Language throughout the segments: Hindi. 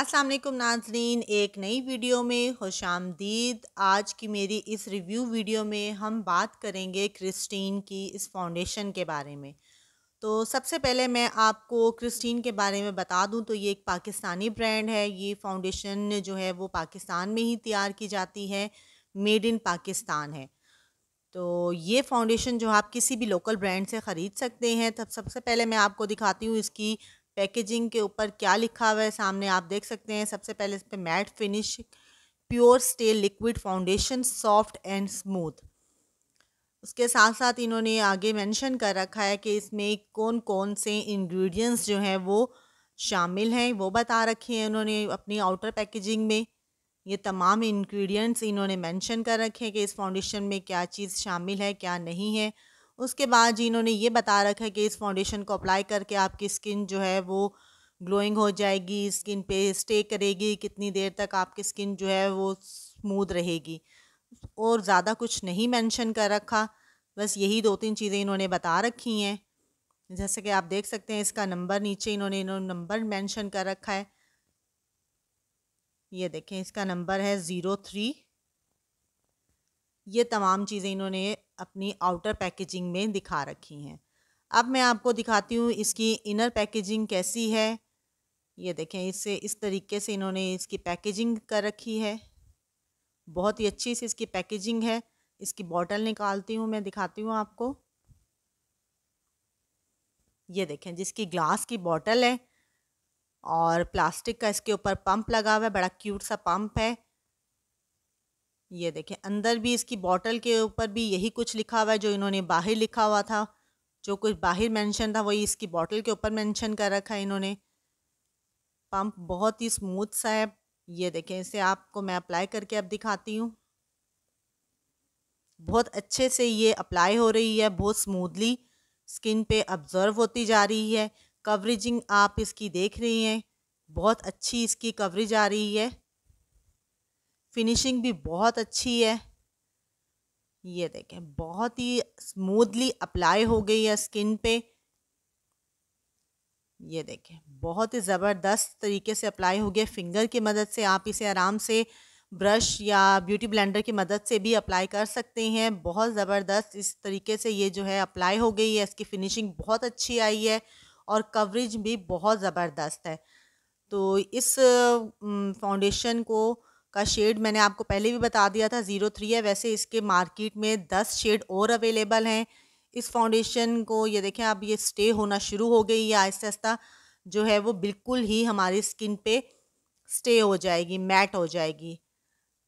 असलकुम नाजरीन एक नई वीडियो में खुश आमदीद आज की मेरी इस रिव्यू वीडियो में हम बात करेंगे क्रिस्टीन की इस फाउंडेशन के बारे में तो सबसे पहले मैं आपको क्रिस्टीन के बारे में बता दूं तो ये एक पाकिस्तानी ब्रांड है ये फाउंडेशन जो है वो पाकिस्तान में ही तैयार की जाती है मेड इन पाकिस्तान है तो ये फाउंडेशन जो आप किसी भी लोकल ब्रांड से ख़रीद सकते हैं तब तो सबसे पहले मैं आपको दिखाती हूँ इसकी पैकेजिंग के ऊपर क्या लिखा हुआ है सामने आप देख सकते हैं सबसे पहले इस पर matte finish pure stay liquid foundation soft and smooth उसके साथ साथ इन्होंने आगे मेंशन कर रखा है कि इसमें कौन कौन से इंग्रेडिएंट्स जो हैं वो शामिल हैं वो बता रखे हैं उन्होंने अपनी आउटर पैकेजिंग में ये तमाम इंग्रेडिएंट्स इन्होंने मेंशन कर रखे हैं कि इस फाउंडेशन में क्या चीज़ शामिल है क्या नहीं है उसके बाद जी इन्होंने ये बता रखा है कि इस फाउंडेशन को अप्लाई करके आपकी स्किन जो है वो ग्लोइंग हो जाएगी स्किन पे स्टे करेगी कितनी देर तक आपकी स्किन जो है वो स्मूद रहेगी और ज़्यादा कुछ नहीं मेंशन कर रखा बस यही दो तीन चीज़ें इन्होंने बता रखी हैं जैसे कि आप देख सकते हैं इसका नंबर नीचे इन्होंने इन्होंने नंबर मेंशन कर रखा है ये देखें इसका नंबर है ज़ीरो थ्री ये तमाम चीज़ें इन्होंने अपनी आउटर पैकेजिंग में दिखा रखी हैं अब मैं आपको दिखाती हूँ इसकी इनर पैकेजिंग कैसी है ये देखें इससे इस तरीके से इन्होंने इसकी पैकेजिंग कर रखी है बहुत ही अच्छी से इसकी पैकेजिंग है इसकी बॉटल निकालती हूँ मैं दिखाती हूँ आपको ये देखें जिसकी ग्लास की बॉटल है और प्लास्टिक का इसके ऊपर पंप लगा हुआ है बड़ा क्यूट सा पंप है ये देखें अंदर भी इसकी बॉटल के ऊपर भी यही कुछ लिखा हुआ है जो इन्होंने बाहर लिखा हुआ था जो कुछ बाहर मेंशन था वही इसकी बॉटल के ऊपर मेंशन कर रखा है इन्होंने पंप बहुत ही स्मूथ सा है ये देखें इसे आपको मैं अप्लाई करके अब दिखाती हूँ बहुत अच्छे से ये अप्लाई हो रही है बहुत स्मूदली स्किन पे अब्जर्व होती जा रही है कवरेजिंग आप इसकी देख रही हैं बहुत अच्छी इसकी कवरेज आ रही है फिनिशिंग भी बहुत अच्छी है ये देखें बहुत ही स्मूथली अप्लाई हो गई है स्किन पे ये देखें बहुत ही ज़बरदस्त तरीके से अप्लाई हो गया फिंगर की मदद से आप इसे आराम से ब्रश या ब्यूटी ब्लेंडर की मदद से भी अप्लाई कर सकते हैं बहुत ज़बरदस्त इस तरीके से ये जो है अप्लाई हो गई है इसकी फिनिशिंग बहुत अच्छी आई है और कवरेज भी बहुत ज़बरदस्त है तो इस फाउंडेशन को का शेड मैंने आपको पहले भी बता दिया था ज़ीरो थ्री है वैसे इसके मार्केट में दस शेड और अवेलेबल हैं इस फाउंडेशन को ये देखें अब ये स्टे होना शुरू हो गई या आहिस्ता आहिस्ता जो है वो बिल्कुल ही हमारी स्किन पे स्टे हो जाएगी मैट हो जाएगी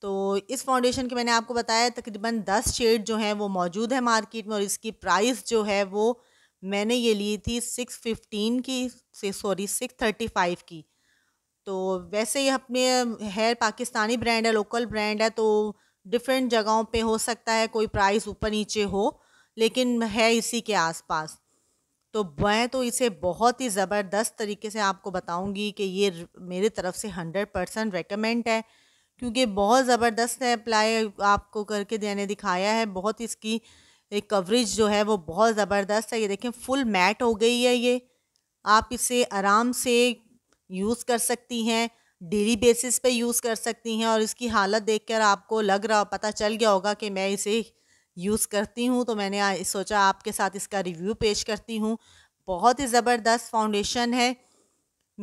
तो इस फाउंडेशन के मैंने आपको बताया तकरीबन दस शेड जो हैं वो मौजूद है मार्केट में और इसकी प्राइस जो है वो मैंने ये ली थी सिक्स फिफ्टीन की सॉरी सिक्स थर्टी फाइव की तो वैसे ही अपने हेयर पाकिस्तानी ब्रांड है लोकल ब्रांड है तो डिफरेंट जगहों पे हो सकता है कोई प्राइस ऊपर नीचे हो लेकिन है इसी के आसपास तो मैं तो इसे बहुत ही ज़बरदस्त तरीके से आपको बताऊंगी कि ये मेरे तरफ से हंड्रेड परसेंट रिकमेंड है क्योंकि बहुत ज़बरदस्त है अप्लाई आपको करके मैंने दिखाया है बहुत इसकी कवरेज जो है वो बहुत ज़बरदस्त है ये देखें फुल मैट हो गई है ये आप इसे आराम से यूज़ कर सकती हैं डेली बेसिस पे यूज़ कर सकती हैं और इसकी हालत देखकर आपको लग रहा पता चल गया होगा कि मैं इसे यूज़ करती हूँ तो मैंने सोचा आपके साथ इसका रिव्यू पेश करती हूँ बहुत ही ज़बरदस्त फाउंडेशन है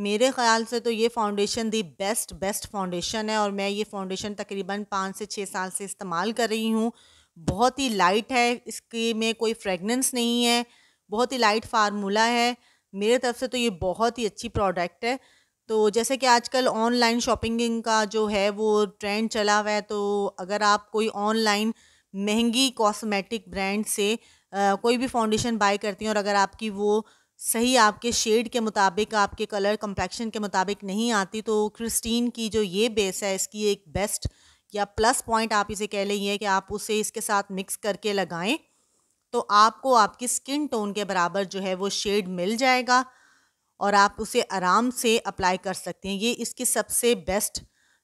मेरे ख़्याल से तो ये foundation the best best foundation है और मैं ये फ़ाउंडेशन तकरीबन पाँच से छः साल से इस्तेमाल कर रही हूँ बहुत ही लाइट है इसके में कोई फ्रेगनेंस नहीं है बहुत ही लाइट फार्मूला है मेरे तरफ से तो ये बहुत ही अच्छी प्रोडक्ट है तो जैसे कि आजकल ऑनलाइन शॉपिंग का जो है वो ट्रेंड चला हुआ है तो अगर आप कोई ऑनलाइन महंगी कॉस्मेटिक ब्रांड से आ, कोई भी फाउंडेशन बाय करती हैं और अगर आपकी वो सही आपके शेड के मुताबिक आपके कलर कम्प्लेक्शन के मुताबिक नहीं आती तो क्रिस्टीन की जो ये बेस है इसकी एक बेस्ट या प्लस पॉइंट आप इसे कह लेंगे कि आप उसे इसके साथ मिक्स करके लगाएं तो आपको आपकी स्किन टोन के बराबर जो है वो शेड मिल जाएगा और आप उसे आराम से अप्लाई कर सकते हैं ये इसकी सबसे बेस्ट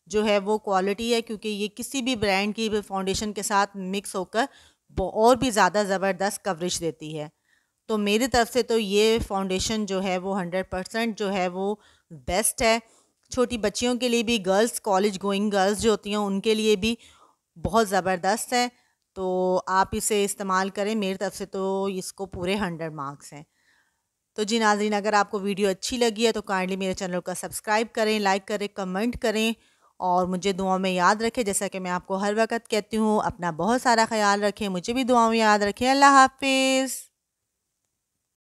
जो है वो क्वालिटी है क्योंकि ये किसी भी ब्रांड की फाउंडेशन के साथ मिक्स होकर और भी ज़्यादा ज़बरदस्त कवरेज देती है तो मेरी तरफ से तो ये फाउंडेशन जो है वो हंड्रेड परसेंट जो है वो बेस्ट है छोटी बच्चियों के लिए भी गर्ल्स कॉलेज गोइंग गर्ल्स जो होती हैं उनके लिए भी बहुत ज़बरदस्त है तो आप इसे इस्तेमाल करें मेरी तरफ से तो इसको पूरे हंड्रेड मार्क्स हैं तो जी नाजरीन अगर आपको वीडियो अच्छी लगी है तो काइंडली मेरे चैनल का सब्सक्राइब करें लाइक करें कमेंट करें और मुझे दुआओं में याद रखें जैसा कि मैं आपको हर वक्त कहती हूँ अपना बहुत सारा ख्याल रखें मुझे भी दुआओं में याद रखें अल्लाह हाफिज़